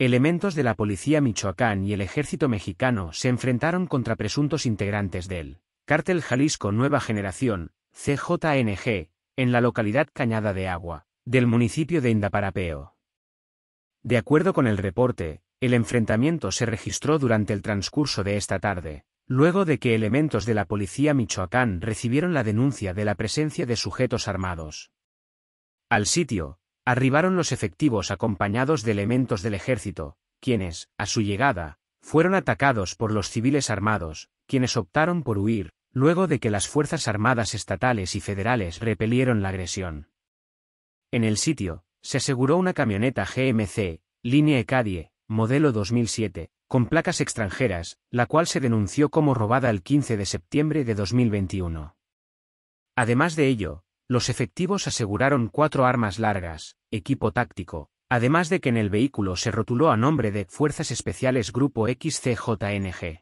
Elementos de la policía Michoacán y el ejército mexicano se enfrentaron contra presuntos integrantes del Cártel Jalisco Nueva Generación, CJNG, en la localidad Cañada de Agua, del municipio de Indaparapeo. De acuerdo con el reporte, el enfrentamiento se registró durante el transcurso de esta tarde, luego de que elementos de la policía Michoacán recibieron la denuncia de la presencia de sujetos armados. Al sitio, Arribaron los efectivos acompañados de elementos del ejército, quienes, a su llegada, fueron atacados por los civiles armados, quienes optaron por huir, luego de que las Fuerzas Armadas estatales y federales repelieron la agresión. En el sitio, se aseguró una camioneta GMC, línea Ecadie, modelo 2007, con placas extranjeras, la cual se denunció como robada el 15 de septiembre de 2021. Además de ello, los efectivos aseguraron cuatro armas largas, equipo táctico, además de que en el vehículo se rotuló a nombre de Fuerzas Especiales Grupo XCJNG.